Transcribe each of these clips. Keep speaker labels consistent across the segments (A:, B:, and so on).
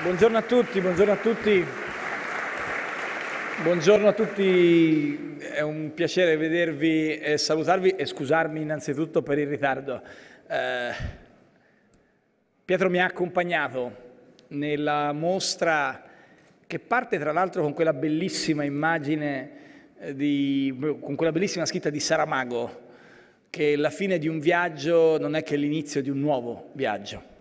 A: Buongiorno a tutti, buongiorno a tutti. Buongiorno a tutti, è un piacere vedervi e salutarvi e scusarmi innanzitutto per il ritardo. Eh, Pietro mi ha accompagnato nella mostra che parte tra l'altro con quella bellissima immagine, eh, di, con quella bellissima scritta di Saramago, che la fine di un viaggio non è che l'inizio di un nuovo viaggio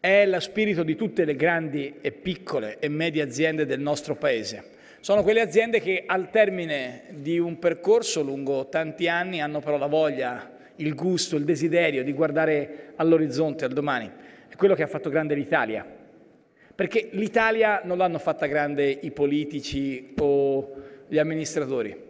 A: è lo spirito di tutte le grandi e piccole e medie aziende del nostro Paese. Sono quelle aziende che al termine di un percorso lungo tanti anni hanno però la voglia, il gusto, il desiderio di guardare all'orizzonte, al domani. È quello che ha fatto grande l'Italia. Perché l'Italia non l'hanno fatta grande i politici o gli amministratori.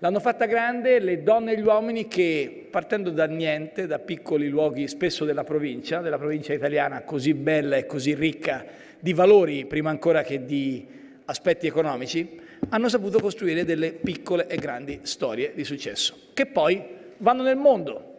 A: L'hanno fatta grande le donne e gli uomini che, partendo da niente, da piccoli luoghi spesso della provincia, della provincia italiana così bella e così ricca di valori, prima ancora che di aspetti economici, hanno saputo costruire delle piccole e grandi storie di successo, che poi vanno nel mondo.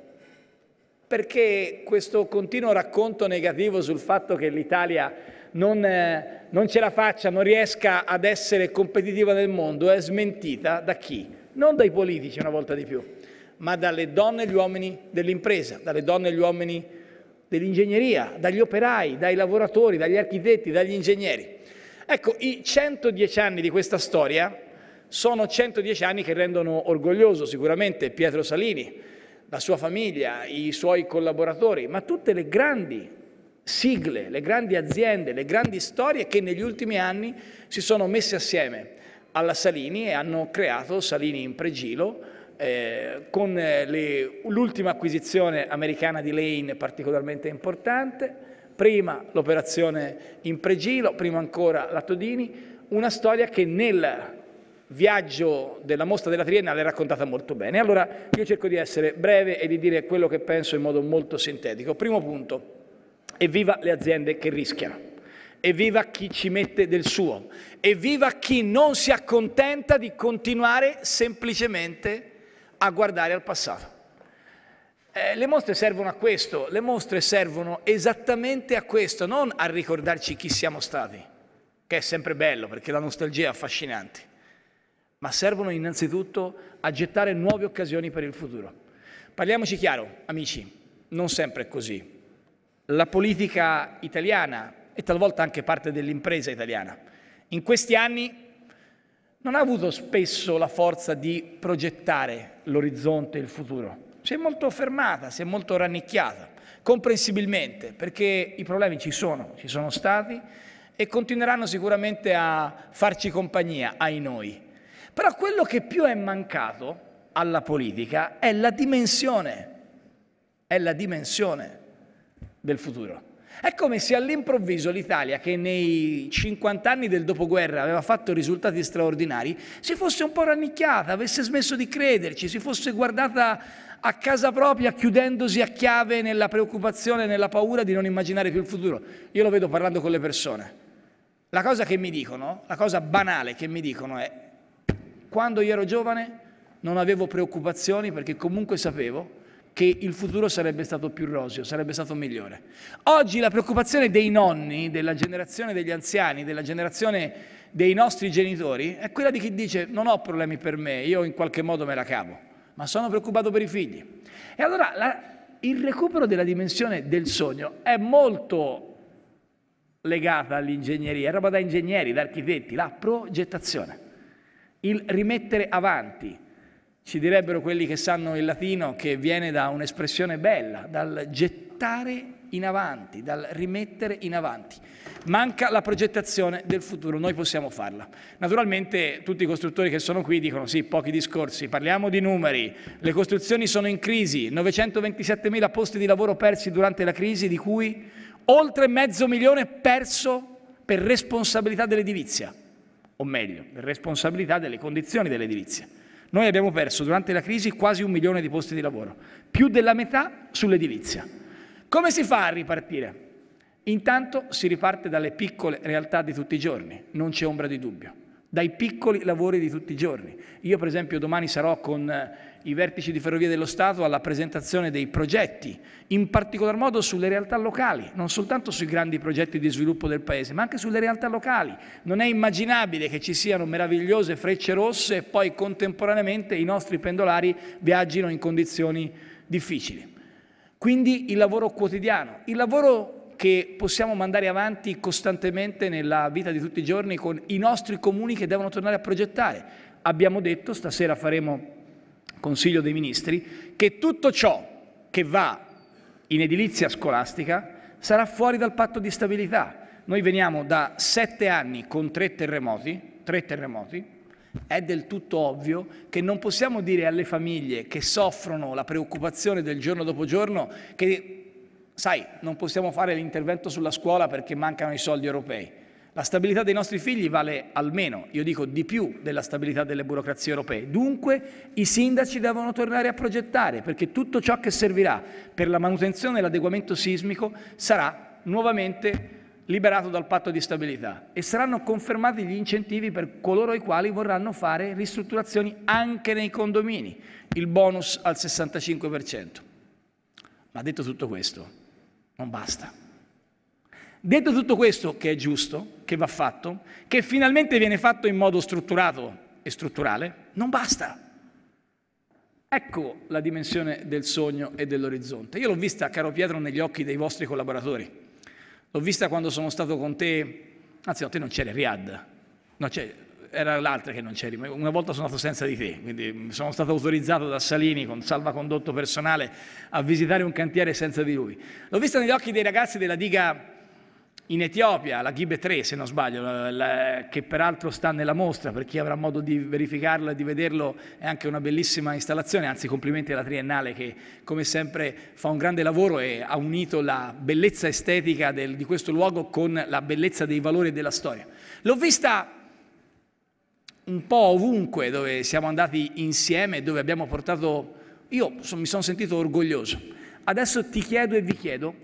A: Perché questo continuo racconto negativo sul fatto che l'Italia non, eh, non, ce la faccia, non riesca ad essere competitiva nel mondo, è smentita da chi? non dai politici una volta di più, ma dalle donne e gli uomini dell'impresa, dalle donne e gli uomini dell'ingegneria, dagli operai, dai lavoratori, dagli architetti, dagli ingegneri. Ecco, i 110 anni di questa storia sono 110 anni che rendono orgoglioso sicuramente Pietro Salini, la sua famiglia, i suoi collaboratori, ma tutte le grandi sigle, le grandi aziende, le grandi storie che negli ultimi anni si sono messe assieme alla Salini e hanno creato Salini in pregilo eh, con eh, l'ultima acquisizione americana di Lane particolarmente importante, prima l'operazione in pregilo, prima ancora la Todini, una storia che nel viaggio della mostra della Triennale è raccontata molto bene. Allora io cerco di essere breve e di dire quello che penso in modo molto sintetico. Primo punto, evviva le aziende che rischiano. Evviva chi ci mette del suo. Evviva chi non si accontenta di continuare semplicemente a guardare al passato. Eh, le mostre servono a questo, le mostre servono esattamente a questo, non a ricordarci chi siamo stati, che è sempre bello perché la nostalgia è affascinante, ma servono innanzitutto a gettare nuove occasioni per il futuro. Parliamoci chiaro, amici, non sempre è così. La politica italiana, e talvolta anche parte dell'impresa italiana, in questi anni non ha avuto spesso la forza di progettare l'orizzonte e il futuro. Si è molto fermata, si è molto rannicchiata, comprensibilmente, perché i problemi ci sono, ci sono stati e continueranno sicuramente a farci compagnia ai noi. Però quello che più è mancato alla politica è la dimensione, è la dimensione del futuro. È come se all'improvviso l'Italia, che nei 50 anni del dopoguerra aveva fatto risultati straordinari, si fosse un po' rannicchiata, avesse smesso di crederci, si fosse guardata a casa propria chiudendosi a chiave nella preoccupazione, nella paura di non immaginare più il futuro. Io lo vedo parlando con le persone. La cosa che mi dicono, la cosa banale che mi dicono è quando io ero giovane non avevo preoccupazioni perché comunque sapevo che il futuro sarebbe stato più rosio, sarebbe stato migliore. Oggi la preoccupazione dei nonni, della generazione degli anziani, della generazione dei nostri genitori, è quella di chi dice non ho problemi per me, io in qualche modo me la cavo, ma sono preoccupato per i figli. E allora la, il recupero della dimensione del sogno è molto legata all'ingegneria, è roba da ingegneri, da architetti, la progettazione, il rimettere avanti, ci direbbero quelli che sanno il latino che viene da un'espressione bella, dal gettare in avanti, dal rimettere in avanti. Manca la progettazione del futuro, noi possiamo farla. Naturalmente tutti i costruttori che sono qui dicono sì, pochi discorsi, parliamo di numeri, le costruzioni sono in crisi, 927 mila posti di lavoro persi durante la crisi, di cui oltre mezzo milione perso per responsabilità dell'edilizia, o meglio, per responsabilità delle condizioni dell'edilizia. Noi abbiamo perso durante la crisi quasi un milione di posti di lavoro, più della metà sull'edilizia. Come si fa a ripartire? Intanto si riparte dalle piccole realtà di tutti i giorni, non c'è ombra di dubbio dai piccoli lavori di tutti i giorni. Io per esempio domani sarò con eh, i vertici di Ferrovie dello Stato alla presentazione dei progetti, in particolar modo sulle realtà locali, non soltanto sui grandi progetti di sviluppo del Paese, ma anche sulle realtà locali. Non è immaginabile che ci siano meravigliose frecce rosse e poi contemporaneamente i nostri pendolari viaggino in condizioni difficili. Quindi il lavoro quotidiano, il lavoro che possiamo mandare avanti costantemente nella vita di tutti i giorni con i nostri comuni che devono tornare a progettare. Abbiamo detto, stasera faremo Consiglio dei Ministri, che tutto ciò che va in edilizia scolastica sarà fuori dal patto di stabilità. Noi veniamo da sette anni con tre terremoti, tre terremoti, è del tutto ovvio che non possiamo dire alle famiglie che soffrono la preoccupazione del giorno dopo giorno che sai, non possiamo fare l'intervento sulla scuola perché mancano i soldi europei. La stabilità dei nostri figli vale almeno, io dico di più, della stabilità delle burocrazie europee. Dunque i sindaci devono tornare a progettare perché tutto ciò che servirà per la manutenzione e l'adeguamento sismico sarà nuovamente liberato dal patto di stabilità e saranno confermati gli incentivi per coloro i quali vorranno fare ristrutturazioni anche nei condomini, il bonus al 65%. Ma detto tutto questo, non basta. Detto tutto questo, che è giusto, che va fatto, che finalmente viene fatto in modo strutturato e strutturale, non basta. Ecco la dimensione del sogno e dell'orizzonte. Io l'ho vista, caro Pietro, negli occhi dei vostri collaboratori. L'ho vista quando sono stato con te, anzi no, te non c'eri a Riyadh, no, era l'altra che non c'eri, una volta sono andato senza di te, quindi sono stato autorizzato da Salini con salvacondotto personale a visitare un cantiere senza di lui. L'ho vista negli occhi dei ragazzi della diga in Etiopia, la Ghibe 3 se non sbaglio, la, la, che peraltro sta nella mostra, per chi avrà modo di verificarlo e di vederlo è anche una bellissima installazione, anzi complimenti alla Triennale che come sempre fa un grande lavoro e ha unito la bellezza estetica del, di questo luogo con la bellezza dei valori e della storia. L'ho vista un po' ovunque dove siamo andati insieme, dove abbiamo portato... Io mi sono sentito orgoglioso. Adesso ti chiedo e vi chiedo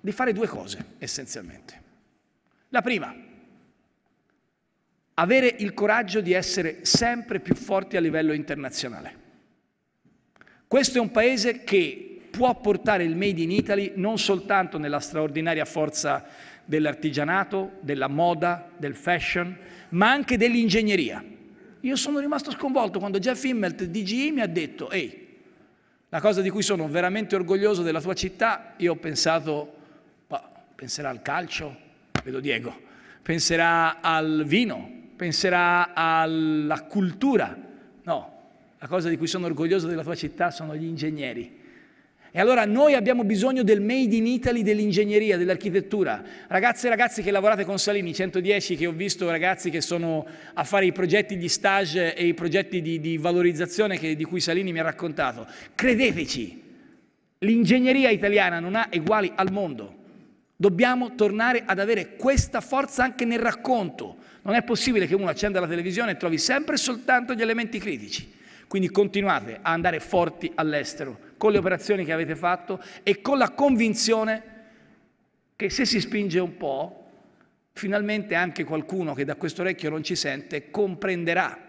A: di fare due cose essenzialmente. La prima, avere il coraggio di essere sempre più forti a livello internazionale. Questo è un paese che può portare il Made in Italy non soltanto nella straordinaria forza dell'artigianato, della moda, del fashion, ma anche dell'ingegneria. Io sono rimasto sconvolto quando Jeff Immelt di GE mi ha detto, ehi, la cosa di cui sono veramente orgoglioso della tua città, io ho pensato, penserà al calcio, vedo Diego, penserà al vino, penserà alla cultura. No, la cosa di cui sono orgoglioso della tua città sono gli ingegneri e allora noi abbiamo bisogno del made in Italy dell'ingegneria, dell'architettura. Ragazze e ragazzi che lavorate con Salini, 110 che ho visto ragazzi che sono a fare i progetti di stage e i progetti di, di valorizzazione che, di cui Salini mi ha raccontato. Credeteci, l'ingegneria italiana non ha uguali al mondo. Dobbiamo tornare ad avere questa forza anche nel racconto. Non è possibile che uno accenda la televisione e trovi sempre soltanto gli elementi critici. Quindi continuate a andare forti all'estero con le operazioni che avete fatto e con la convinzione che se si spinge un po', finalmente anche qualcuno che da questo orecchio non ci sente comprenderà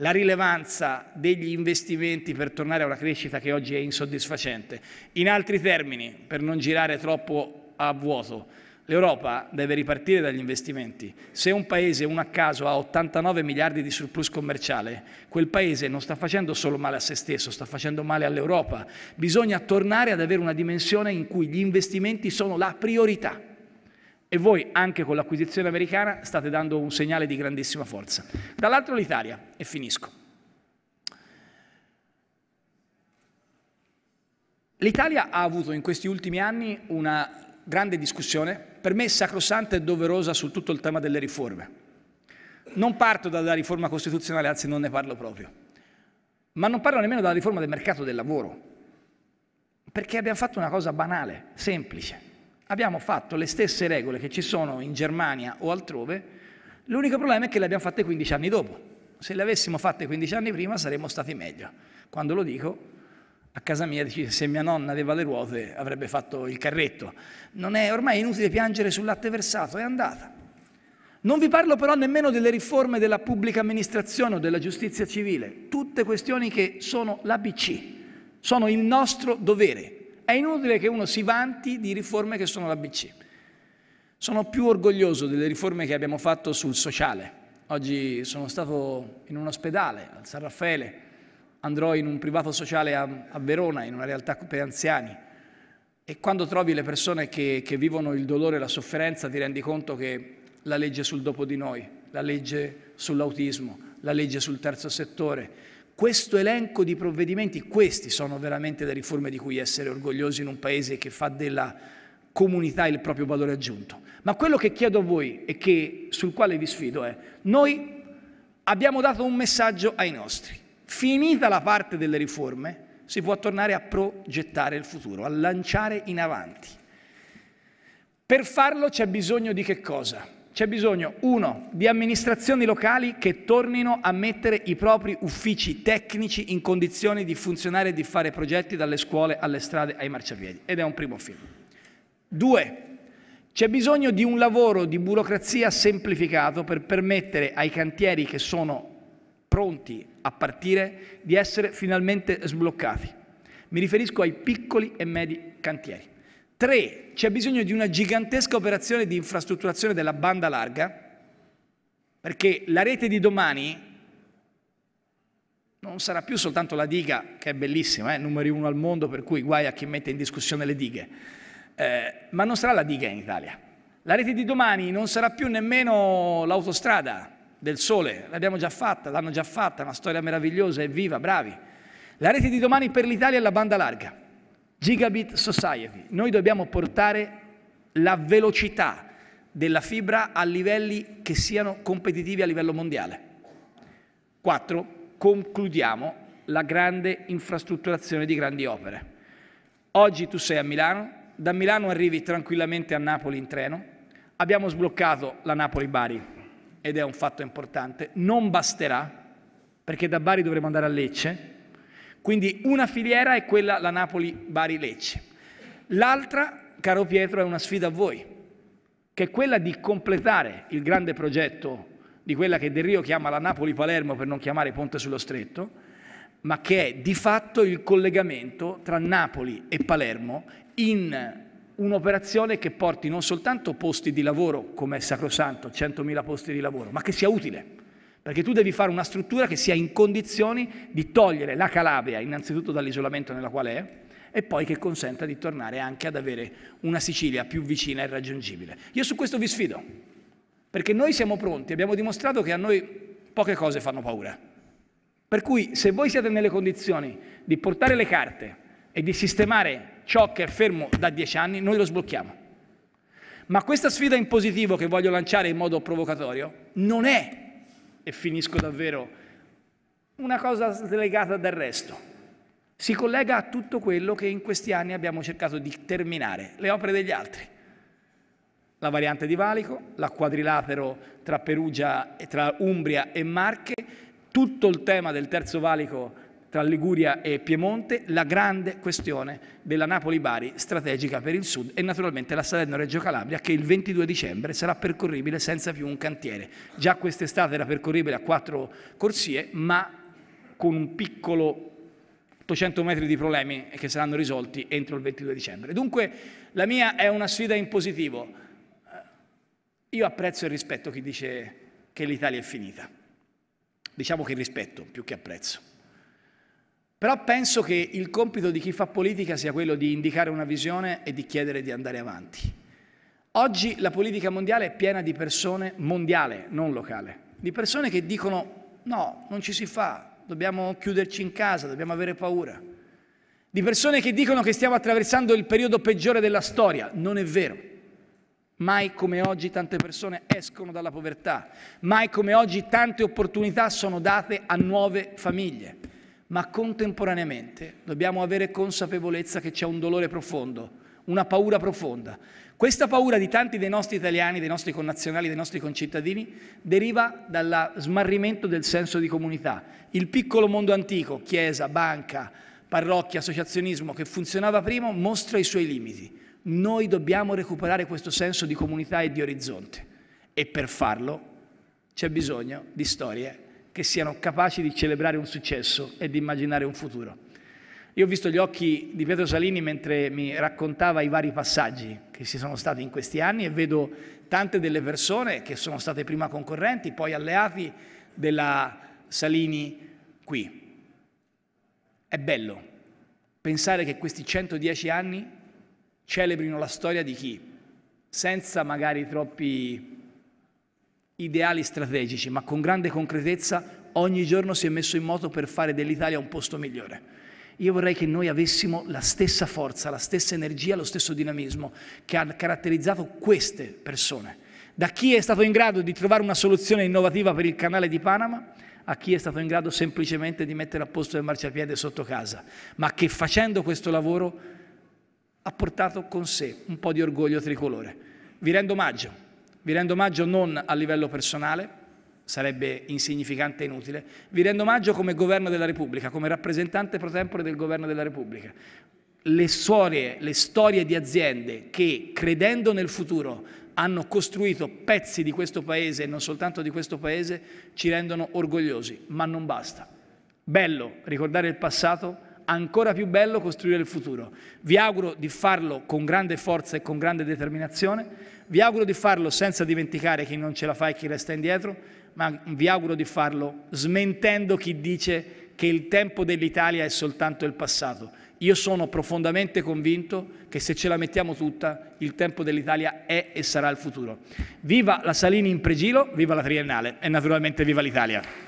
A: la rilevanza degli investimenti per tornare a una crescita che oggi è insoddisfacente. In altri termini, per non girare troppo a vuoto, L'Europa deve ripartire dagli investimenti. Se un paese, un a caso, ha 89 miliardi di surplus commerciale, quel paese non sta facendo solo male a se stesso, sta facendo male all'Europa. Bisogna tornare ad avere una dimensione in cui gli investimenti sono la priorità. E voi, anche con l'acquisizione americana, state dando un segnale di grandissima forza. Dall'altro l'Italia, e finisco. L'Italia ha avuto in questi ultimi anni una grande discussione per me è sacrosanta e doverosa su tutto il tema delle riforme. Non parto dalla riforma costituzionale, anzi non ne parlo proprio, ma non parlo nemmeno dalla riforma del mercato del lavoro, perché abbiamo fatto una cosa banale, semplice. Abbiamo fatto le stesse regole che ci sono in Germania o altrove, l'unico problema è che le abbiamo fatte 15 anni dopo. Se le avessimo fatte 15 anni prima saremmo stati meglio. Quando lo dico a casa mia dice, se mia nonna aveva le ruote avrebbe fatto il carretto. Non è ormai inutile piangere sul latte versato, è andata. Non vi parlo però nemmeno delle riforme della pubblica amministrazione o della giustizia civile, tutte questioni che sono l'ABC, sono il nostro dovere. È inutile che uno si vanti di riforme che sono l'ABC. Sono più orgoglioso delle riforme che abbiamo fatto sul sociale. Oggi sono stato in un ospedale, al San Raffaele, andrò in un privato sociale a, a Verona, in una realtà per anziani, e quando trovi le persone che, che vivono il dolore e la sofferenza ti rendi conto che la legge sul dopo di noi, la legge sull'autismo, la legge sul terzo settore, questo elenco di provvedimenti, questi sono veramente le riforme di cui essere orgogliosi in un paese che fa della comunità il proprio valore aggiunto. Ma quello che chiedo a voi e che, sul quale vi sfido è, noi abbiamo dato un messaggio ai nostri. Finita la parte delle riforme, si può tornare a progettare il futuro, a lanciare in avanti. Per farlo c'è bisogno di che cosa? C'è bisogno, uno, di amministrazioni locali che tornino a mettere i propri uffici tecnici in condizioni di funzionare e di fare progetti dalle scuole alle strade ai marciapiedi. Ed è un primo film. Due, c'è bisogno di un lavoro di burocrazia semplificato per permettere ai cantieri che sono pronti a partire, di essere finalmente sbloccati. Mi riferisco ai piccoli e medi cantieri. Tre, c'è bisogno di una gigantesca operazione di infrastrutturazione della banda larga, perché la rete di domani non sarà più soltanto la diga, che è bellissima, è eh, numero uno al mondo, per cui guai a chi mette in discussione le dighe, eh, ma non sarà la diga in Italia. La rete di domani non sarà più nemmeno l'autostrada, del sole, l'abbiamo già fatta, l'hanno già fatta, è una storia meravigliosa, è viva, bravi. La rete di domani per l'Italia è la banda larga, Gigabit Society. Noi dobbiamo portare la velocità della fibra a livelli che siano competitivi a livello mondiale. Quattro, Concludiamo la grande infrastrutturazione di grandi opere. Oggi tu sei a Milano, da Milano arrivi tranquillamente a Napoli in treno, abbiamo sbloccato la Napoli-Bari ed è un fatto importante, non basterà, perché da Bari dovremo andare a Lecce, quindi una filiera è quella la Napoli-Bari-Lecce. L'altra, caro Pietro, è una sfida a voi, che è quella di completare il grande progetto di quella che Del Rio chiama la Napoli-Palermo per non chiamare Ponte sullo Stretto, ma che è di fatto il collegamento tra Napoli e Palermo in un'operazione che porti non soltanto posti di lavoro, come è sacrosanto, 100.000 posti di lavoro, ma che sia utile. Perché tu devi fare una struttura che sia in condizioni di togliere la Calabria, innanzitutto dall'isolamento nella quale è, e poi che consenta di tornare anche ad avere una Sicilia più vicina e raggiungibile. Io su questo vi sfido, perché noi siamo pronti, abbiamo dimostrato che a noi poche cose fanno paura. Per cui se voi siete nelle condizioni di portare le carte, e di sistemare ciò che è fermo da dieci anni, noi lo sblocchiamo. Ma questa sfida in positivo che voglio lanciare in modo provocatorio non è, e finisco davvero, una cosa slegata dal resto. Si collega a tutto quello che in questi anni abbiamo cercato di terminare, le opere degli altri. La variante di Valico, la quadrilatero tra Perugia, tra Umbria e Marche, tutto il tema del terzo valico tra Liguria e Piemonte, la grande questione della Napoli-Bari strategica per il sud e naturalmente la Salerno-Reggio Calabria che il 22 dicembre sarà percorribile senza più un cantiere. Già quest'estate era percorribile a quattro corsie ma con un piccolo 800 metri di problemi che saranno risolti entro il 22 dicembre. Dunque la mia è una sfida in positivo. Io apprezzo e rispetto chi dice che l'Italia è finita. Diciamo che rispetto più che apprezzo. Però penso che il compito di chi fa politica sia quello di indicare una visione e di chiedere di andare avanti. Oggi la politica mondiale è piena di persone, mondiale, non locale, di persone che dicono no, non ci si fa, dobbiamo chiuderci in casa, dobbiamo avere paura. Di persone che dicono che stiamo attraversando il periodo peggiore della storia. Non è vero. Mai come oggi tante persone escono dalla povertà, mai come oggi tante opportunità sono date a nuove famiglie ma contemporaneamente dobbiamo avere consapevolezza che c'è un dolore profondo, una paura profonda. Questa paura di tanti dei nostri italiani, dei nostri connazionali, dei nostri concittadini deriva dal smarrimento del senso di comunità. Il piccolo mondo antico, chiesa, banca, parrocchia, associazionismo che funzionava prima mostra i suoi limiti. Noi dobbiamo recuperare questo senso di comunità e di orizzonte e per farlo c'è bisogno di storie che siano capaci di celebrare un successo e di immaginare un futuro. Io ho visto gli occhi di Pietro Salini mentre mi raccontava i vari passaggi che ci sono stati in questi anni e vedo tante delle persone che sono state prima concorrenti, poi alleati della Salini qui. È bello pensare che questi 110 anni celebrino la storia di chi, senza magari troppi ideali strategici, ma con grande concretezza ogni giorno si è messo in moto per fare dell'Italia un posto migliore. Io vorrei che noi avessimo la stessa forza, la stessa energia, lo stesso dinamismo che ha caratterizzato queste persone. Da chi è stato in grado di trovare una soluzione innovativa per il canale di Panama a chi è stato in grado semplicemente di mettere a posto il marciapiede sotto casa, ma che facendo questo lavoro ha portato con sé un po' di orgoglio tricolore. Vi rendo omaggio. Vi rendo omaggio non a livello personale, sarebbe insignificante e inutile, vi rendo omaggio come governo della Repubblica, come rappresentante pro tempore del governo della Repubblica. Le storie, le storie di aziende che credendo nel futuro hanno costruito pezzi di questo paese e non soltanto di questo paese ci rendono orgogliosi, ma non basta. Bello ricordare il passato, ancora più bello costruire il futuro. Vi auguro di farlo con grande forza e con grande determinazione, vi auguro di farlo senza dimenticare chi non ce la fa e chi resta indietro, ma vi auguro di farlo smentendo chi dice che il tempo dell'Italia è soltanto il passato. Io sono profondamente convinto che se ce la mettiamo tutta, il tempo dell'Italia è e sarà il futuro. Viva la Salini in pregilo, viva la Triennale e naturalmente viva l'Italia.